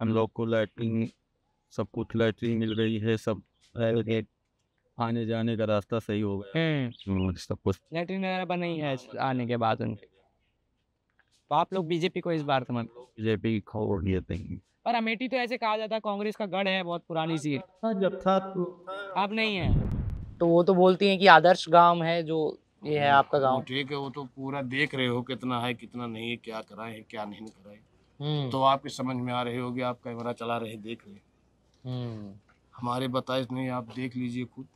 हम हम्म। लोग को लैटरिन सब कुछ लैटरिन मिल रही है सब आने जाने का रास्ता सही हो गया हम्म। हम्म, सब कुछ लैटरिन वगैरह बनाई है आने के बाद उनके तो आप लोग बीजेपी को इस बार समझ बीजेपी खबर देते पर अमेठी तो ऐसे कहा जाता है कांग्रेस का गढ़ है बहुत पुरानी सीट हाँ, जब था आप तो- नहीं है तो वो तो बोलती हैं कि आदर्श गांव है जो ये है हाँ। आपका गांव ठीक है वो तो पूरा देख रहे हो कितना है कितना नहीं है क्या कराए है क्या नहीं कराए हम्म। तो आपके समझ में आ रही होगी आप कैमरा चला रहे देख रहे हम्म। हमारे बताए नहीं आप देख लीजिए खुद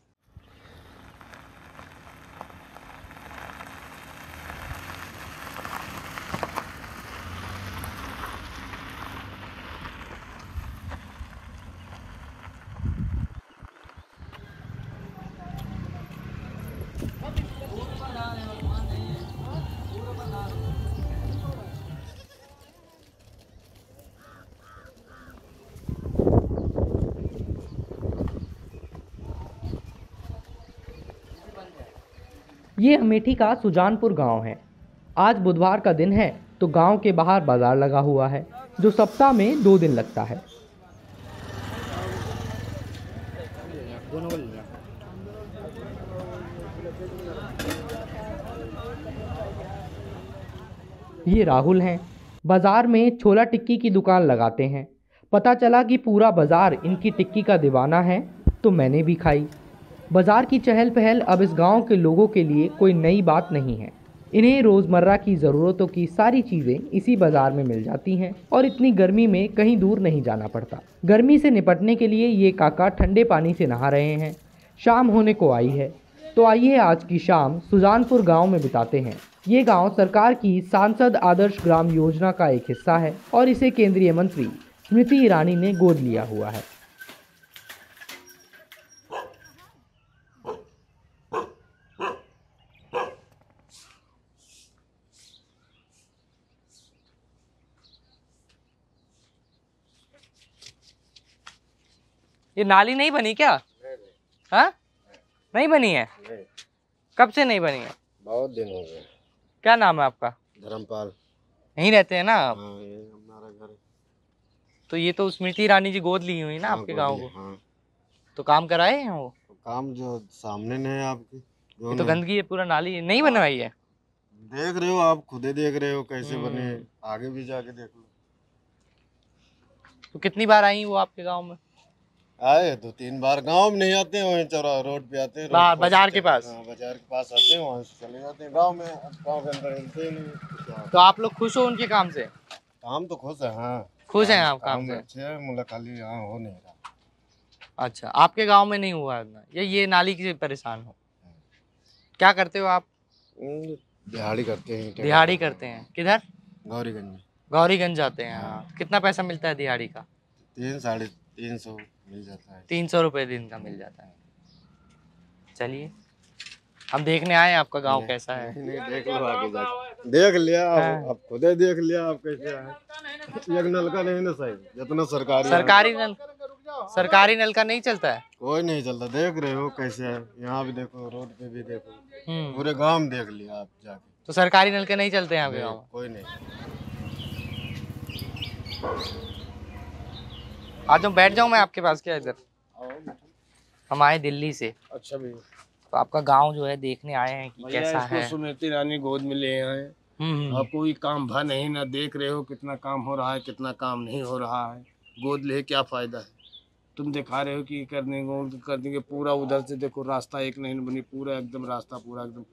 ये अमेठी का सुजानपुर गांव है आज बुधवार का दिन है तो गांव के बाहर बाजार लगा हुआ है जो सप्ताह में दो दिन लगता है ये राहुल हैं बाज़ार में छोला टिक्की की दुकान लगाते हैं पता चला कि पूरा बाज़ार इनकी टिक्की का दीवाना है तो मैंने भी खाई बाज़ार की चहल पहल अब इस गांव के लोगों के लिए कोई नई बात नहीं है इन्हें रोज़मर्रा की ज़रूरतों की सारी चीज़ें इसी बाज़ार में मिल जाती हैं और इतनी गर्मी में कहीं दूर नहीं जाना पड़ता गर्मी से निपटने के लिए ये काका ठंडे पानी से नहा रहे हैं शाम होने को आई है तो आइए आज की शाम सुजानपुर गांव में बिताते हैं ये गांव सरकार की सांसद आदर्श ग्राम योजना का एक हिस्सा है और इसे केंद्रीय मंत्री स्मृति ईरानी ने गोद लिया हुआ है ये नाली नहीं बनी क्या नहीं, हाँ? नहीं बनी है कब से नहीं बनी है बहुत दिन हो गए क्या नाम है आपका धर्मपाल यहीं रहते हैं ना आप हाँ, तो ये तो स्मृति रानी जी गोद ली हुई ना हाँ, आपके गाँव को तो काम कराए हैं वो तो काम जो सामने ने है आपकी ये तो गंदगी है पूरा नाली नहीं बनवाई है देख रहे हो आप खुद ही देख रहे हो कैसे हम्म। बने आगे भी जाके देख लो तो कितनी बार आई वो आपके गाँव में आए दो तीन बार गांव में नहीं आते हैं वहीं चौरा रोड पे आते हैं बाजार के पास हाँ, बाजार के पास आते हैं वहाँ से चले जाते हैं गांव में गांव के अंदर हिलते नहीं तो, तो आप लोग खुश हो उनके काम से काम तो खुश है हाँ खुश हैं आप काम से अच्छे मुलाकाली मतलब यहाँ हो नहीं रहा अच्छा आपके गांव में नहीं हुआ इतना ये ये नाली की परेशान हो क्या करते हो आप दिहाड़ी करते हैं दिहाड़ी करते हैं किधर गौरीगंज गौरीगंज जाते हैं हाँ। कितना पैसा मिलता है दिहाड़ी का तीन साढ़े तीन सौ मिल जाता है तीन सौ रुपये दिन का मिल जाता है चलिए हम देखने आए आपका गांव कैसा है नहीं, नहीं, देख लो आगे जाके देख लिया आप हाँ। आप खुद ही देख लिया आप कैसे आए एक नलका नहीं ना सही जितना सरकारी सरकारी नल सरकारी नल का नहीं चलता है कोई नहीं चलता देख रहे हो कैसे है यहाँ भी देखो रोड पे भी देखो हम्म। पूरे गांव में देख लिया आप जाके तो सरकारी नल के नहीं चलते यहाँ पे कोई नहीं आ जाओ बैठ जाऊँ मैं आपके पास क्या इधर हम आए दिल्ली से अच्छा भैया तो आपका गांव जो है देखने आए हैं कि कैसा है सुमृति रानी गोद में ले आए आपको कोई काम भा नहीं ना देख रहे हो कितना काम हो रहा है कितना काम नहीं हो रहा है गोद ले क्या फायदा है तुम दिखा रहे हो कि कर देंगे कर देंगे पूरा उधर से देखो रास्ता एक नहीं बनी पूरा एकदम रास्ता पूरा एकदम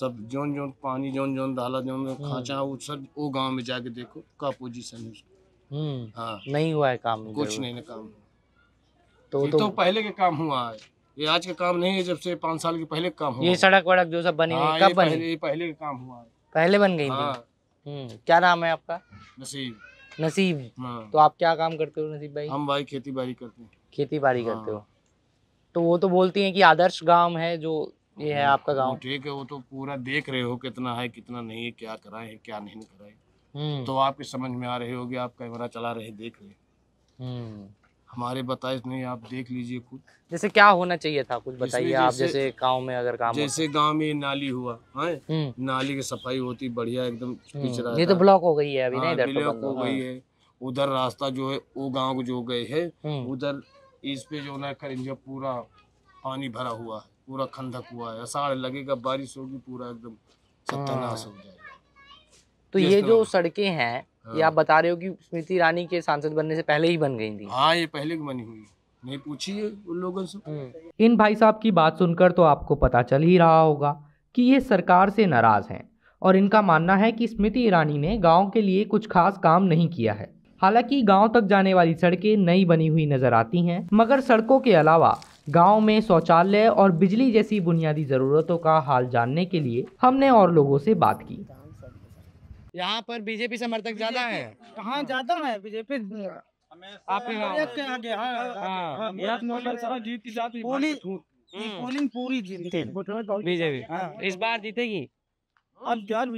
सब जोन जोन पानी जोन जोन दाला जोन हम्म। खाचा वो सब वो गाँव में जाके देखो का पोजिशन है उसका हम्म, हाँ नहीं हुआ है काम कुछ नहीं ना काम तो, तो, तो पहले के काम हुआ है ये आज का काम नहीं है जब से पाँच साल के पहले काम हुआ ये सड़क वड़क जो सब बनी हाँ, कब बनी पहले, पहले के काम हुआ है पहले बन गई हाँ। हम्म, क्या नाम है आपका नसीब नसीब हाँ। तो आप क्या काम करते हो नसीब भाई हम भाई खेती बाड़ी करते हैं खेती बाड़ी हाँ। करते हो तो वो तो बोलती है की आदर्श गाँव है जो ये है हाँ, आपका गाँव ठीक है वो तो पूरा देख रहे हो कितना है कितना नहीं है क्या कराए क्या नहीं कराए हम्म। तो आपके समझ में आ रहे होगी आप कैमरा चला रहे देख रहे हम्म। हमारे बताए नहीं आप देख लीजिए खुद जैसे क्या होना चाहिए था कुछ बताइए आप जैसे गांव में अगर काम जैसे गांव में नाली हुआ है हाँ? हम्म। नाली की सफाई होती बढ़िया एकदम ये तो ब्लॉक हो गई है अभी नहीं हाँ, इधर तो ब्लॉक हो गई हाँ। है उधर रास्ता जो है वो गांव जो गए है उधर इस पे जो ना कर पूरा पानी भरा हुआ है पूरा खंडक हुआ है असाड़ लगेगा बारिश होगी पूरा एकदम सत्यानाश हो जाए तो ये जो सड़कें हैं ये हाँ। आप बता रहे हो कि स्मृति ईरानी के सांसद बनने से पहले ही बन गई थी हाँ ये पहले बनी हुई नहीं पूछिए उन लोगों से हम्म। इन भाई साहब की बात सुनकर तो आपको पता चल ही रहा होगा कि ये सरकार से नाराज़ हैं और इनका मानना है कि स्मृति ईरानी ने गांव के लिए कुछ खास काम नहीं किया है हालांकि गांव तक जाने वाली सड़कें नई बनी हुई नजर आती हैं मगर सड़कों के अलावा गांव में शौचालय और बिजली जैसी बुनियादी ज़रूरतों का हाल जानने के लिए हमने और लोगों से बात की यहाँ पर बीजेपी समर्थक ज्यादा हाँ। हाँ। है कहाँ ज्यादा हाँ, है बीजेपी तो हम्म। पोलिंग पूरी जीते बीजेपी इस बार जीतेगी अब यार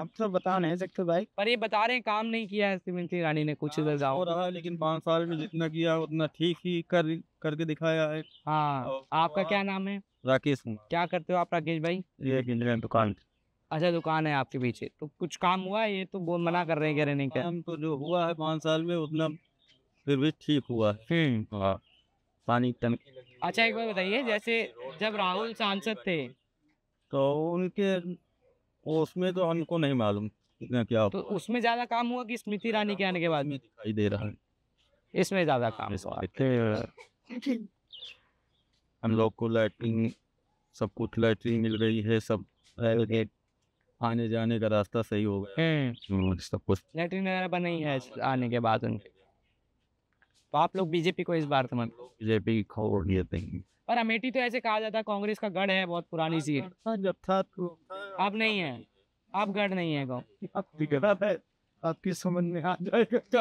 अब तो बता नहीं सकते भाई पर ये बता रहे हैं काम नहीं किया है सीमेंट ईरानी ने कुछ इधर जाओ रहा है लेकिन पाँच साल में जितना किया उतना ठीक ही कर करके दिखाया है हाँ आपका क्या नाम है राकेश क्या करते हो आप राकेश भाई ये दुकान अच्छा दुकान है आपके पीछे तो कुछ काम हुआ है ये तो बोल मना कर रहे हैं कह रहे काम तो जो हुआ है पाँच साल में उतना फिर भी ठीक हुआ है हाँ। पानी टंकी अच्छा एक बार बताइए जैसे जब राहुल सांसद थे तो उनके उसमें तो हमको नहीं मालूम कितना क्या तो उसमें ज्यादा काम हुआ कि स्मृति ईरानी के आने के बाद में दिखाई दे रहा है इसमें ज्यादा काम हम लोग को लैटरिन सब कुछ लैटरिन मिल रही है सब प्राइवेट आने जाने का रास्ता सही हो गया हाँ, सब कुछ लेटरिन वगैरह बना ही है आने के बाद उनके तो आप लोग बीजेपी को इस बार समझ तो बीजेपी की खबर लिए थे पर अमेठी तो ऐसे कहा जाता है कांग्रेस का गढ़ है बहुत पुरानी सी हाँ, जब था तो आप नहीं है आप गढ़ नहीं है गाँव आपकी समझ में आ जाएगा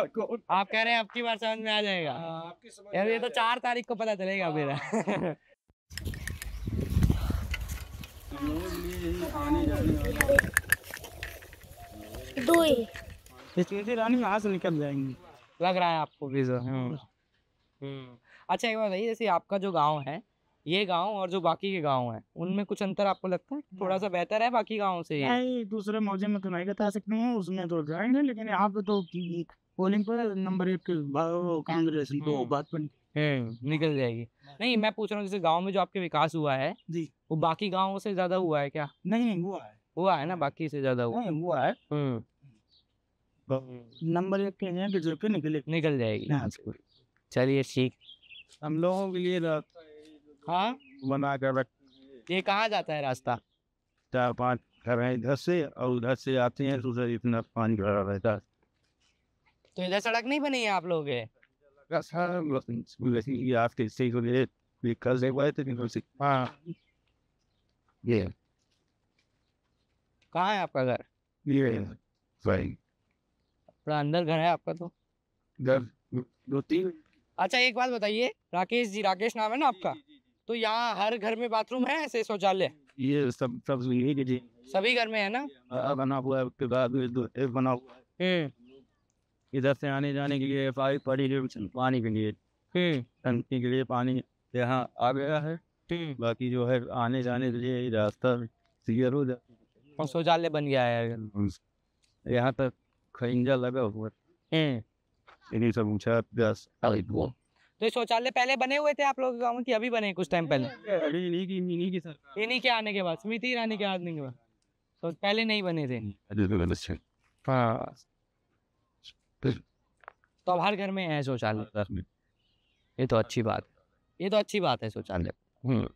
आप कह रहे हैं आपकी बार समझ में आ जाएगा हाँ, आपकी समझ ये तो चार तारीख को पता चलेगा मेरा रानी यहाँ से निकल जाएंगी लग रहा है आपको वीजा हाँ। हम्म। अच्छा एक बात जैसे आपका जो गांव है ये गांव और जो बाकी के गांव है उनमें कुछ अंतर आपको लगता है थोड़ा सा बेहतर है बाकी गाँव से दूसरे मौजे में तो नहीं बता सकते हैं उसमें तो जाएंगे लेकिन यहाँ पे तो पोलिंग पर नंबर एक कांग्रेस दो हम्म। बात बनी हम्म, निकल जाएगी हाँ। नहीं मैं पूछ रहा हूँ जैसे गाँव में जो आपके विकास हुआ है जी वो बाकी गाँव से ज्यादा हुआ है क्या नहीं नहीं हुआ है हुआ है ना बाकी से ज्यादा हुआ नहीं हुआ है हम्म। नंबर एक के हैं कि जो कि निकले निकल जाएगी हाँ। चलिए ठीक हम लोगों के लिए हाँ बना कर रख ये कहाँ जाता है रास्ता चार पाँच घर हैं इधर से और उधर से आते हैं तो उधर इतना पानी भरा रहता है तो इधर सड़क नहीं बनी है आप लोगों के that's how nothing with the after stage on it because they were at the university. हाँ कहाँ है आपका घर ये सही थोड़ा अंदर घर है आपका तो इधर दो तीन अच्छा एक बात बताइए राकेश जी राकेश नाम है ना आपका तो यहाँ हर घर में बाथरूम है ऐसे शौचालय ये सब सब यही जी सभी घर में है ना हाँ, बना हुआ है बना हुआ है हम्म। इधर से आने जाने के लिए पाइप पड़ी है पानी के लिए टंकी के लिए पानी यहाँ आ गया है बाकी जो है आने जाने के लिए रास्ता क्लियर हो जाता और शौचालय बन गया है यहाँ तक खरिंजा लगा हुआ हम्म। इन्हीं सब ऊँचा तो शौचालय पहले बने हुए थे आप लोग गाँव की अभी बने कुछ टाइम पहले इन्हीं की इन्हीं की सरकार इन्हीं के आने के बाद स्मृति ईरानी के आने के बाद तो पहले नहीं बने थे हम्म। अच्छा। हाँ तो हर घर में है शौचालय ये तो अच्छी बात ये तो अच्छी बात है शौचालय हम्म।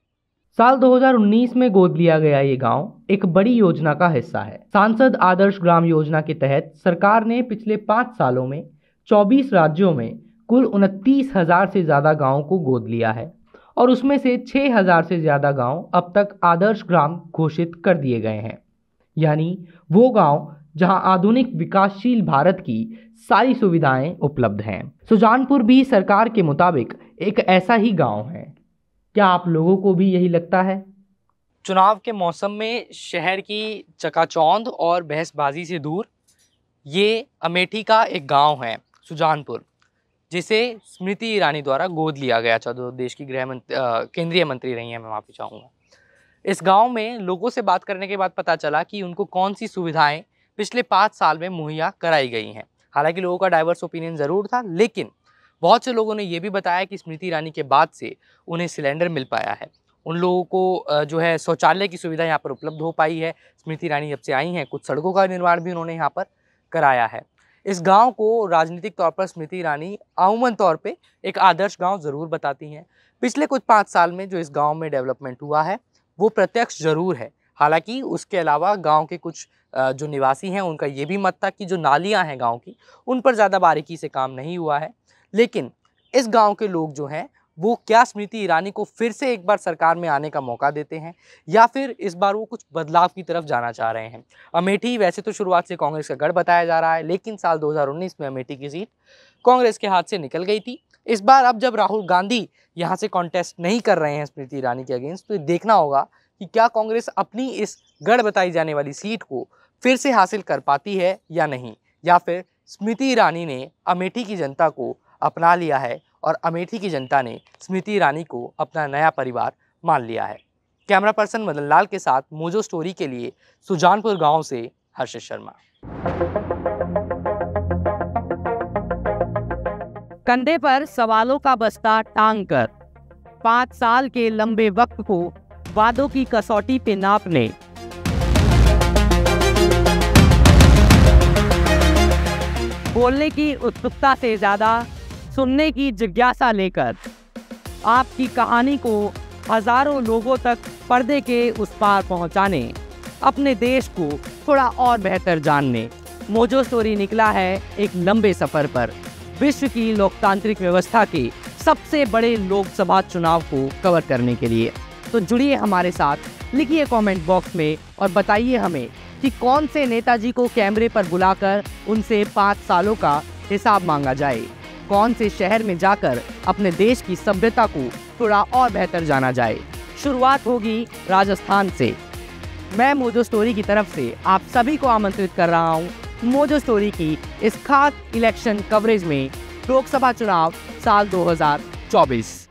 साल 2019 में गोद लिया गया ये गांव एक बड़ी योजना का हिस्सा है सांसद आदर्श ग्राम योजना के तहत सरकार ने पिछले पाँच सालों में 24 राज्यों में कुल उनतीस हजार से ज़्यादा गांवों को गोद लिया है और उसमें से 6000 से ज़्यादा गांव अब तक आदर्श ग्राम घोषित कर दिए गए हैं यानी वो गांव जहां आधुनिक विकासशील भारत की सारी सुविधाएं उपलब्ध हैं सुजानपुर भी सरकार के मुताबिक एक ऐसा ही गांव है क्या आप लोगों को भी यही लगता है चुनाव के मौसम में शहर की चकाचौंध और बहसबाजी से दूर ये अमेठी का एक गांव है सुजानपुर जिसे स्मृति ईरानी द्वारा गोद लिया गया था जो देश की गृह मंत्री केंद्रीय मंत्री रही हैं मैं माफ़ी चाहूँगा इस गांव में लोगों से बात करने के बाद पता चला कि उनको कौन सी सुविधाएं पिछले पाँच साल में मुहैया कराई गई हैं हालांकि लोगों का डाइवर्स ओपिनियन ज़रूर था लेकिन बहुत से लोगों ने यह भी बताया कि स्मृति ईरानी के बाद से उन्हें सिलेंडर मिल पाया है उन लोगों को जो है शौचालय की सुविधा यहाँ पर उपलब्ध हो पाई है स्मृति ईरानी जब से आई हैं कुछ सड़कों का निर्माण भी उन्होंने यहाँ पर कराया है इस गांव को राजनीतिक तौर पर स्मृति ईरानी आमूमन तौर पे एक आदर्श गांव ज़रूर बताती हैं पिछले कुछ पाँच साल में जो इस गांव में डेवलपमेंट हुआ है वो प्रत्यक्ष ज़रूर है हालांकि उसके अलावा गांव के कुछ जो निवासी हैं उनका ये भी मत था कि जो नालियां हैं गांव की उन पर ज़्यादा बारीकी से काम नहीं हुआ है लेकिन इस गांव के लोग जो हैं वो क्या स्मृति ईरानी को फिर से एक बार सरकार में आने का मौका देते हैं या फिर इस बार वो कुछ बदलाव की तरफ जाना चाह रहे हैं अमेठी वैसे तो शुरुआत से कांग्रेस का गढ़ बताया जा रहा है लेकिन साल दो में अमेठी की सीट कांग्रेस के हाथ से निकल गई थी इस बार अब जब राहुल गांधी यहाँ से कॉन्टेस्ट नहीं कर रहे हैं स्मृति ईरानी के अगेंस्ट तो देखना होगा कि क्या कांग्रेस अपनी इस गढ़ बताई जाने वाली सीट को फिर से हासिल कर पाती है या नहीं या फिर स्मृति ईरानी ने अमेठी की जनता को अपना लिया है और अमेठी की जनता ने स्मृति ईरानी को अपना नया परिवार मान लिया है कैमरा पर्सन मदन लाल के साथ मोजो स्टोरी के लिए सुजानपुर गांव से हर्षित शर्मा कंधे पर सवालों का बस्ता टांग कर पाँच साल के लंबे वक्त को वादों की कसौटी पे नापने बोलने की उत्सुकता से ज़्यादा सुनने की जिज्ञासा लेकर आपकी कहानी को हजारों लोगों तक पर्दे के उस पार पहुंचाने अपने देश को थोड़ा और बेहतर जानने मोजो स्टोरी निकला है एक लंबे सफ़र पर विश्व की लोकतांत्रिक व्यवस्था के सबसे बड़े लोकसभा चुनाव को कवर करने के लिए तो जुड़िए हमारे साथ लिखिए कमेंट बॉक्स में और बताइए हमें कि कौन से नेताजी को कैमरे पर बुलाकर उनसे पाँच सालों का हिसाब मांगा जाए कौन से शहर में जाकर अपने देश की सभ्यता को थोड़ा और बेहतर जाना जाए शुरुआत होगी राजस्थान से मैं मोजो स्टोरी की तरफ से आप सभी को आमंत्रित कर रहा हूँ मोजो स्टोरी की इस खास इलेक्शन कवरेज में लोकसभा चुनाव साल 2024